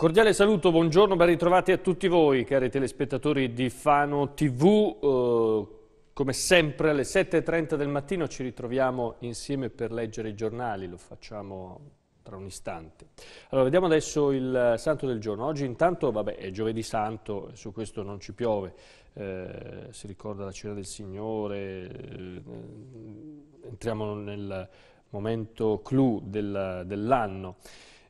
Cordiale saluto, buongiorno, ben ritrovati a tutti voi cari telespettatori di Fano TV. Eh, come sempre alle 7.30 del mattino ci ritroviamo insieme per leggere i giornali, lo facciamo tra un istante. Allora, vediamo adesso il santo del giorno. Oggi intanto, vabbè, è giovedì santo, su questo non ci piove, eh, si ricorda la cena del Signore, eh, entriamo nel momento clou del, dell'anno.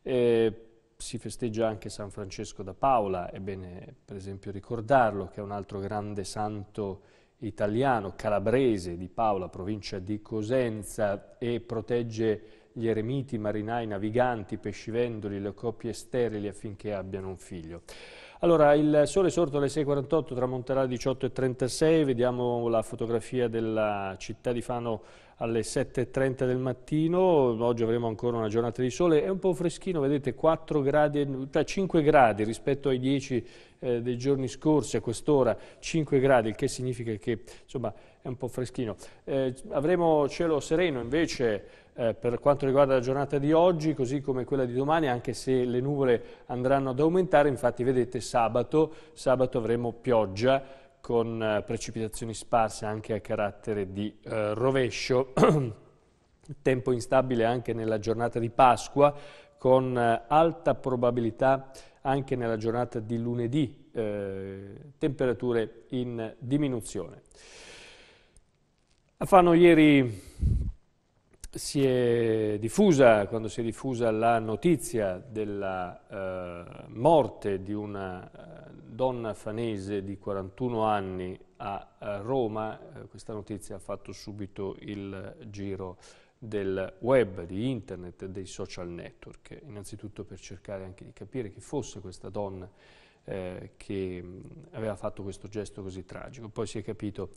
Eh, si festeggia anche San Francesco da Paola, è bene per esempio ricordarlo, che è un altro grande santo italiano, calabrese di Paola, provincia di Cosenza, e protegge gli eremiti, i marinai, i naviganti, i pescivendoli, le coppie sterili affinché abbiano un figlio. Allora, il sole sorto alle 6.48, tramonterà alle 18.36, vediamo la fotografia della città di Fano alle 7.30 del mattino, oggi avremo ancora una giornata di sole, è un po' freschino, vedete 4 gradi, 5 cioè gradi rispetto ai 10 eh, dei giorni scorsi, a quest'ora 5 gradi, il che significa che insomma, è un po' freschino. Eh, avremo cielo sereno invece eh, per quanto riguarda la giornata di oggi, così come quella di domani, anche se le nuvole andranno ad aumentare, infatti vedete sabato, sabato avremo pioggia con eh, precipitazioni sparse anche a carattere di eh, rovescio. Tempo instabile anche nella giornata di Pasqua, con eh, alta probabilità anche nella giornata di lunedì, eh, temperature in diminuzione. Fanno ieri si è diffusa, quando si è diffusa la notizia della eh, morte di una eh, donna fanese di 41 anni a, a eh, Roma, eh, questa notizia ha fatto subito il giro del web, di internet, dei social network, innanzitutto per cercare anche di capire chi fosse questa donna eh, che mm, aveva fatto questo gesto così tragico. Poi si è capito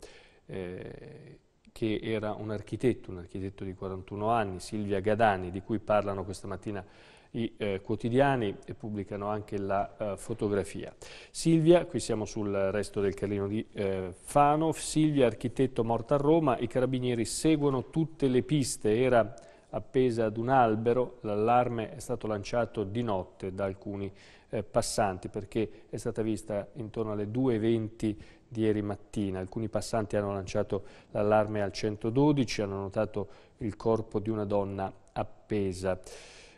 eh, che era un architetto, un architetto di 41 anni, Silvia Gadani, di cui parlano questa mattina i eh, quotidiani e pubblicano anche la eh, fotografia. Silvia, qui siamo sul resto del Carlino di eh, Fano, Silvia, architetto morta a Roma, i carabinieri seguono tutte le piste, era appesa ad un albero, l'allarme è stato lanciato di notte da alcuni eh, passanti perché è stata vista intorno alle 2.20 di ieri mattina. Alcuni passanti hanno lanciato l'allarme al 112, hanno notato il corpo di una donna appesa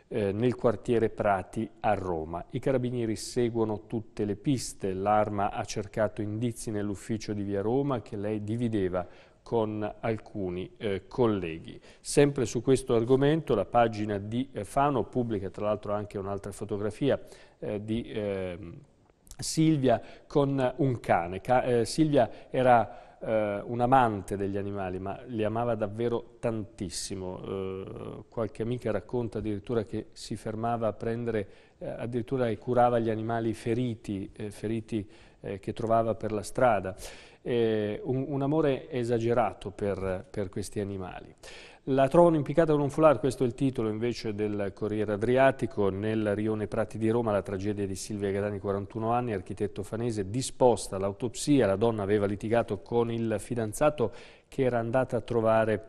eh, nel quartiere Prati a Roma. I carabinieri seguono tutte le piste, l'arma ha cercato indizi nell'ufficio di via Roma che lei divideva con alcuni eh, colleghi. Sempre su questo argomento la pagina di eh, Fano pubblica tra l'altro anche un'altra fotografia eh, di ehm, Silvia con un cane. Ca eh, Silvia era eh, un amante degli animali, ma li amava davvero tantissimo. Eh, qualche amica racconta addirittura che si fermava a prendere eh, addirittura curava gli animali feriti, eh, feriti eh, che trovava per la strada. Eh, un, un, amore esagerato per, per, questi animali. La trovano impiccata con un foulard, questo è il titolo invece del Corriere Adriatico, nel rione Prati di Roma la tragedia di Silvia Gadani, 41 anni, architetto fanese, disposta all'autopsia, la donna aveva litigato con il fidanzato che era andata a trovare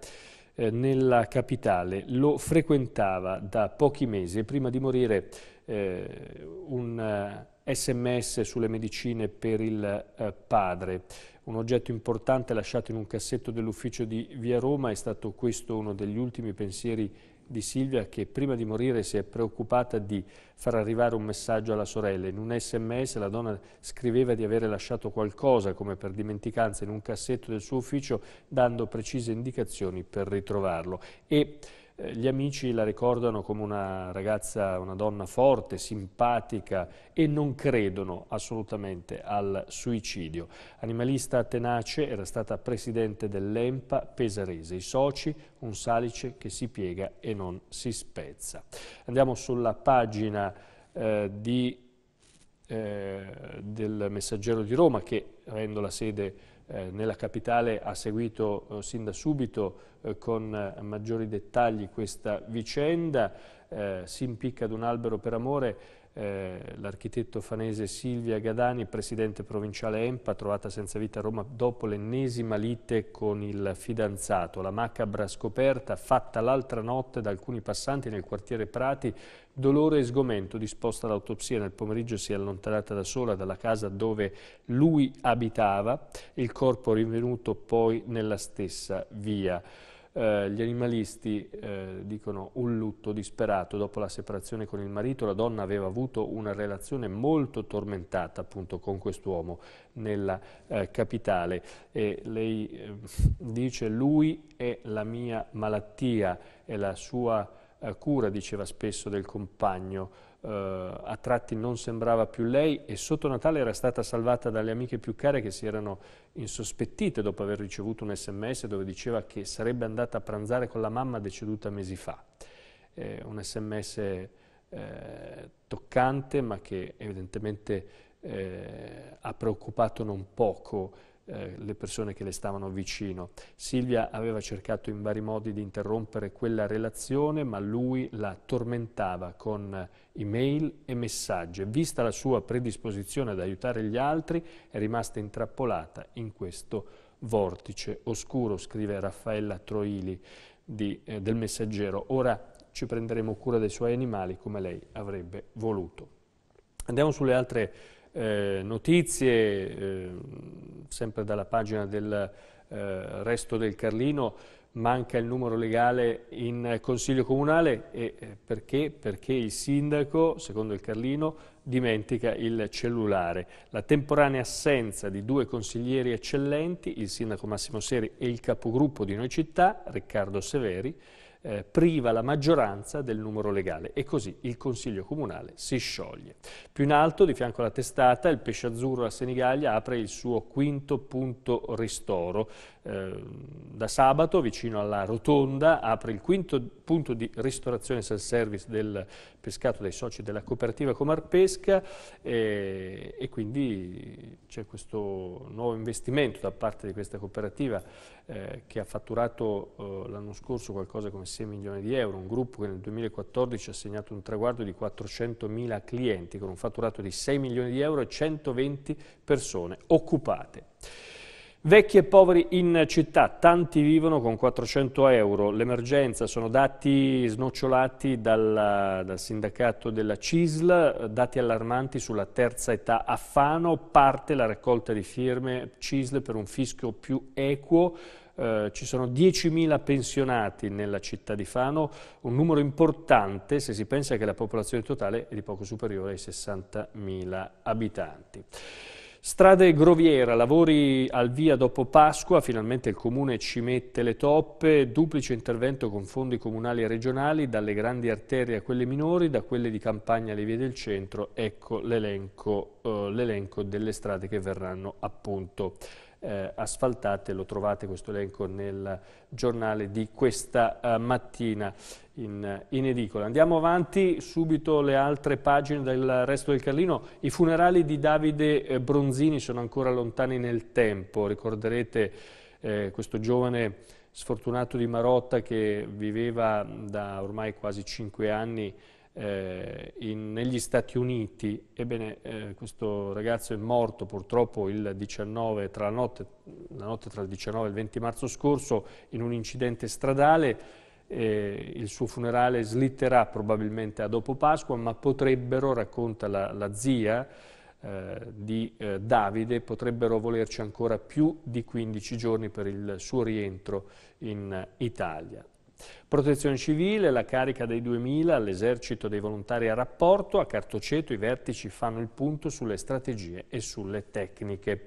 eh, nella capitale, lo frequentava da pochi mesi e prima di morire eh, un sms eh, sulle medicine per il eh, padre. Un oggetto importante lasciato in un cassetto dell'ufficio di Via Roma è stato questo uno degli ultimi pensieri di Silvia che prima di morire si è preoccupata di far arrivare un messaggio alla sorella. In un sms la donna scriveva di avere lasciato qualcosa, come per dimenticanza, in un cassetto del suo ufficio, dando precise indicazioni per ritrovarlo. E gli amici la ricordano come una ragazza, una donna forte, simpatica e non credono assolutamente al suicidio. Animalista tenace, era stata presidente dell'EMPA Pesarese, i soci, un salice che si piega e non si spezza. Andiamo sulla pagina eh, di, eh, del Messaggero di Roma che, avendo la sede eh, nella capitale ha seguito eh, sin da subito eh, con eh, maggiori dettagli questa vicenda, eh, si impicca ad un albero per amore eh, l'architetto fanese Silvia Gadani, presidente provinciale EMPA, trovata senza vita a Roma dopo l'ennesima lite con il fidanzato. La macabra scoperta fatta l'altra notte da alcuni passanti nel quartiere Prati, dolore e sgomento disposta all'autopsia Nel pomeriggio si è allontanata da sola dalla casa dove lui abitava, il corpo rinvenuto poi nella stessa via. Eh, gli animalisti eh, dicono un lutto disperato dopo la separazione con il marito, la donna aveva avuto una relazione molto tormentata appunto con quest'uomo nella eh, capitale e lei ehm, dice lui è la mia malattia, è la sua eh, cura, diceva spesso del compagno eh, a tratti non sembrava più lei e sotto Natale era stata salvata dalle amiche più care che si erano insospettite dopo aver ricevuto un sms dove diceva che sarebbe andata a pranzare con la mamma deceduta mesi fa. Eh, un sms eh, toccante ma che evidentemente eh, ha preoccupato non poco eh, le persone che le stavano vicino. Silvia aveva cercato in vari modi di interrompere quella relazione, ma lui la tormentava con email e messaggi. Vista la sua predisposizione ad aiutare gli altri, è rimasta intrappolata in questo vortice oscuro, scrive Raffaella Troili di, eh, del Messaggero. Ora ci prenderemo cura dei suoi animali come lei avrebbe voluto. Andiamo sulle altre eh, notizie, eh, sempre dalla pagina del eh, resto del Carlino, manca il numero legale in Consiglio Comunale e eh, perché? Perché il sindaco, secondo il Carlino, dimentica il cellulare. La temporanea assenza di due consiglieri eccellenti, il sindaco Massimo Seri e il capogruppo di Noi Città, Riccardo Severi, eh, priva la maggioranza del numero legale e così il Consiglio Comunale si scioglie. Più in alto, di fianco alla testata, il pesce azzurro a Senigallia apre il suo quinto punto ristoro. Eh, da sabato, vicino alla rotonda, apre il quinto punto di ristorazione self-service del pescato dai soci della cooperativa Comarpesca eh, e quindi c'è questo nuovo investimento da parte di questa cooperativa eh, che ha fatturato eh, l'anno scorso qualcosa come 6 milioni di euro, un gruppo che nel 2014 ha segnato un traguardo di 400 mila clienti con un fatturato di 6 milioni di euro e 120 persone occupate. Vecchi e poveri in città, tanti vivono con 400 euro. L'emergenza sono dati snocciolati dal, dal sindacato della CISL, dati allarmanti sulla terza età a Fano. Parte la raccolta di firme CISL per un fisco più equo. Eh, ci sono 10.000 pensionati nella città di Fano, un numero importante se si pensa che la popolazione totale è di poco superiore ai 60.000 abitanti. Strade Groviera, lavori al via dopo Pasqua, finalmente il Comune ci mette le toppe, duplice intervento con fondi comunali e regionali, dalle grandi arterie a quelle minori, da quelle di campagna alle vie del centro, ecco l'elenco eh, delle strade che verranno appunto eh, asfaltate, lo trovate questo elenco nel giornale di questa eh, mattina in, in, edicola. Andiamo avanti, subito le altre pagine del resto del Carlino. I funerali di Davide eh, Bronzini sono ancora lontani nel tempo, ricorderete eh, questo giovane sfortunato di Marotta che viveva da ormai quasi cinque anni eh, in, negli Stati Uniti, ebbene eh, questo ragazzo è morto purtroppo 19, la, notte, la notte tra il 19 e il 20 marzo scorso in un incidente stradale, eh, il suo funerale slitterà probabilmente a dopo Pasqua, ma potrebbero, racconta la, la zia eh, di eh, Davide, potrebbero volerci ancora più di 15 giorni per il suo rientro in Italia. Protezione civile, la carica dei 2.000, l'esercito dei volontari a rapporto, a Cartoceto i vertici fanno il punto sulle strategie e sulle tecniche.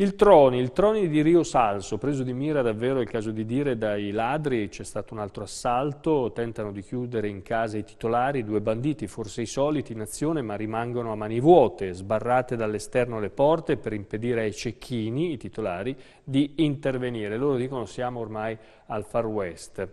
Il trono, il Troni di Rio Salso, preso di mira davvero, è il caso di dire, dai ladri, c'è stato un altro assalto, tentano di chiudere in casa i titolari, due banditi, forse i soliti in azione, ma rimangono a mani vuote, sbarrate dall'esterno le porte per impedire ai cecchini, i titolari, di intervenire. Loro dicono siamo ormai al far west.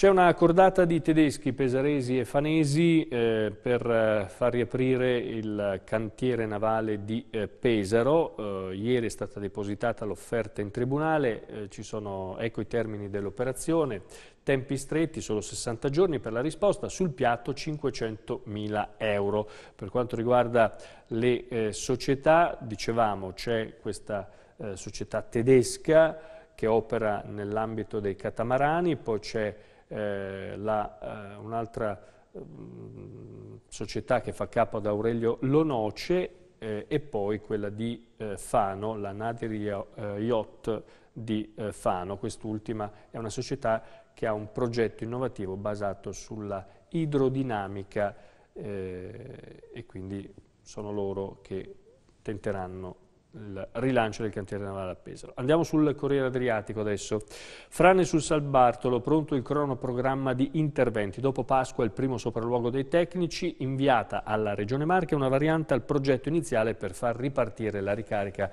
C'è una cordata di tedeschi, pesaresi e fanesi eh, per eh, far riaprire il cantiere navale di eh, Pesaro. Eh, ieri è stata depositata l'offerta in tribunale, eh, ci sono ecco i termini dell'operazione, tempi stretti, solo 60 giorni per la risposta, sul piatto 500 mila euro. Per quanto riguarda le società, dicevamo c'è questa società tedesca che opera nell'ambito dei catamarani, poi c'è eh, la, eh, un'altra mh, mm, società che fa capo ad Aurelio Lonoce eh, e poi quella di eh, Fano, la Nadir eh, Yacht di Fano. Quest'ultima è una società che ha un progetto innovativo basato sulla idrodinamica e quindi sono loro che tenteranno il rilancio del cantiere navale a Pesaro. Andiamo sul Corriere Adriatico adesso. Frane sul San Bartolo, pronto il cronoprogramma di interventi. Dopo Pasqua il primo sopralluogo dei tecnici, inviata alla Regione Marche una variante al progetto iniziale per far ripartire la ricarica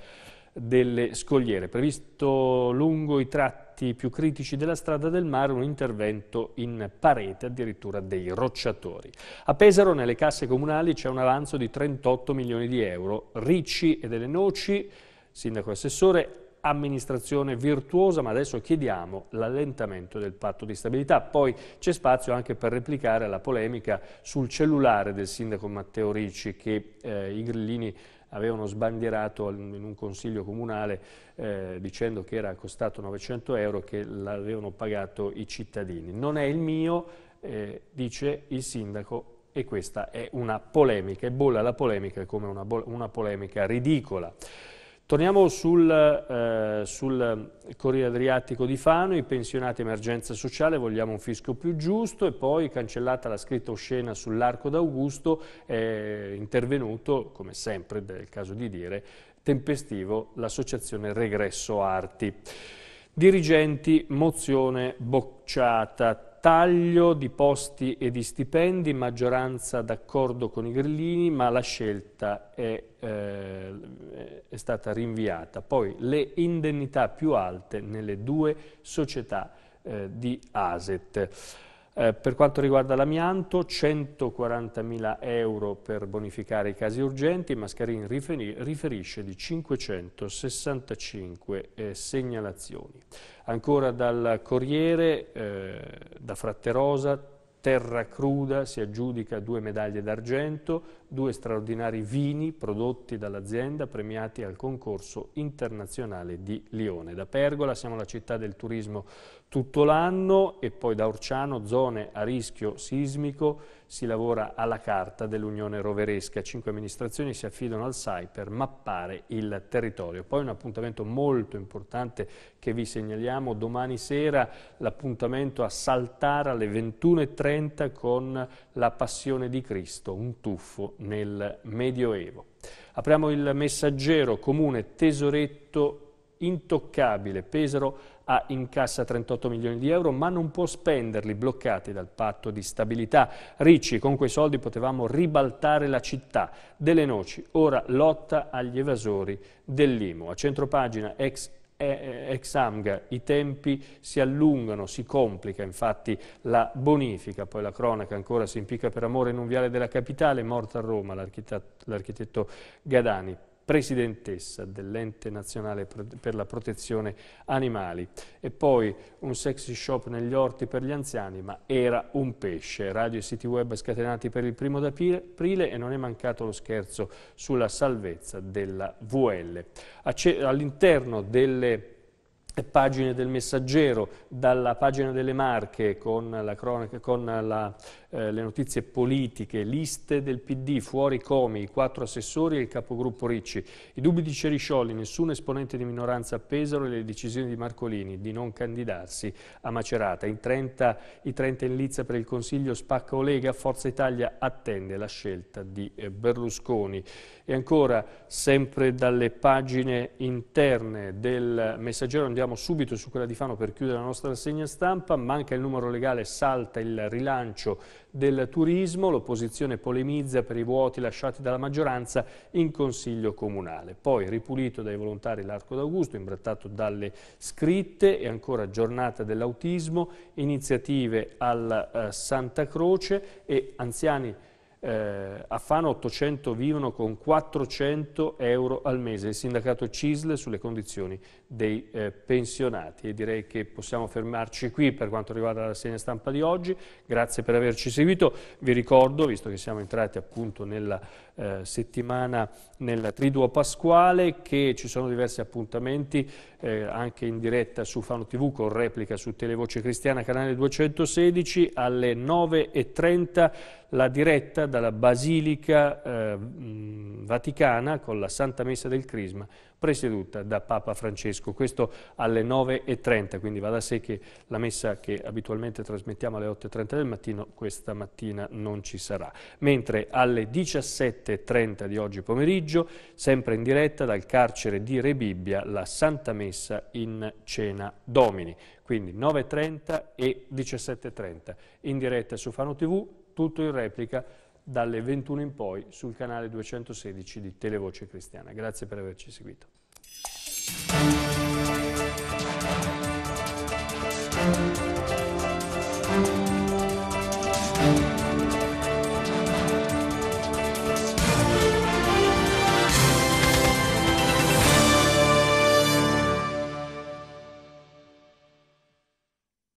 delle scogliere. Previsto lungo i tratti più critici della strada del mare un intervento in parete addirittura dei rocciatori. A Pesaro nelle casse comunali c'è un avanzo di 38 milioni di euro. Ricci e delle noci, sindaco e assessore, amministrazione virtuosa, ma adesso chiediamo l'allentamento del patto di stabilità. Poi c'è spazio anche per replicare la polemica sul cellulare del sindaco Matteo Ricci che eh, i grillini avevano sbandierato in un consiglio comunale eh, dicendo che era costato 900 euro che l'avevano pagato i cittadini. Non è il mio, eh, dice il sindaco, e questa è una polemica, e bolla la polemica come una, una polemica ridicola. Torniamo sul, eh, sul, Corriere Adriatico di Fano, i pensionati emergenza sociale, vogliamo un fisco più giusto e poi cancellata la scritta oscena sull'arco d'Augusto, è intervenuto, come sempre, è il caso di dire, tempestivo l'associazione Regresso Arti. Dirigenti, mozione bocciata, taglio di posti e di stipendi, maggioranza d'accordo con i grillini, ma la scelta è, eh, è stata rinviata. Poi le indennità più alte nelle due società eh, di ASET. Eh, per quanto riguarda l'amianto, 140.000 euro per bonificare i casi urgenti, Mascarin riferisce di 565 eh, segnalazioni. Ancora dal Corriere, eh, da Fratterosa, Terra Cruda si aggiudica due medaglie d'argento, due straordinari vini prodotti dall'azienda premiati al concorso internazionale di Lione. Da Pergola siamo la città del turismo tutto l'anno e poi da Orciano, zone a rischio sismico, si lavora alla carta dell'Unione Roveresca. Cinque amministrazioni si affidano al SAI per mappare il territorio. Poi un appuntamento molto importante che vi segnaliamo domani sera, l'appuntamento a Saltara alle 21.30 con la Passione di Cristo, un tuffo nel Medioevo. Apriamo il messaggero comune tesoretto intoccabile. Pesaro ha in cassa 38 milioni di euro ma non può spenderli bloccati dal patto di stabilità. Ricci, con quei soldi potevamo ribaltare la città. Delle Noci, ora lotta agli evasori dell'Imo. A centropagina ex ex AMGA, i tempi si allungano, si complica, infatti la bonifica, poi la cronaca ancora si impicca per amore in un viale della capitale, morta a Roma l'architetto Gadani presidentessa dell'Ente Nazionale per la Protezione Animali e poi un sexy shop negli orti per gli anziani, ma era un pesce. Radio e siti web scatenati per il primo d'aprile e non è mancato lo scherzo sulla salvezza della VL. All'interno delle pagine del messaggero, dalla pagina delle Marche con la, cronaca, con la eh, le notizie politiche, liste del PD, fuori Comi, i quattro assessori e il capogruppo Ricci, i dubbi di Ceriscioli, nessun esponente di minoranza a Pesaro e le decisioni di Marcolini di non candidarsi a Macerata. In 30, I 30 in lizza per il Consiglio spacca Olega, Forza Italia attende la scelta di eh, Berlusconi. E ancora, sempre dalle pagine interne del messaggero, andiamo subito su quella di Fano per chiudere la nostra rassegna stampa, manca il numero legale, salta il rilancio del turismo, l'opposizione polemizza per i vuoti lasciati dalla maggioranza in Consiglio Comunale. Poi ripulito dai volontari l'Arco d'Augusto, imbrattato dalle scritte e ancora giornata dell'autismo, iniziative alla eh, Santa Croce e anziani eh, a Fano 800 vivono con 400 euro al mese, il sindacato CISL sulle condizioni dei eh, pensionati e direi che possiamo fermarci qui per quanto riguarda la segna stampa di oggi, grazie per averci seguito, vi ricordo, visto che siamo entrati appunto nella eh, settimana nel Triduo Pasquale, che ci sono diversi appuntamenti eh, anche in diretta su Fano TV con replica su Televoce Cristiana, canale 216, alle 9.30 la diretta dalla Basilica eh, Vaticana con la Santa Messa del Crisma presieduta da Papa Francesco. Questo alle 9.30, quindi va da sé che la messa che abitualmente trasmettiamo alle 8.30 del mattino, questa mattina non ci sarà. Mentre alle 17.30 di oggi pomeriggio, sempre in diretta dal carcere di Rebibbia, la Santa Messa in Cena Domini. Quindi 9.30 e 17.30. In diretta su Fano TV, tutto in replica dalle 21 in poi sul canale 216 di Televoce Cristiana. Grazie per averci seguito.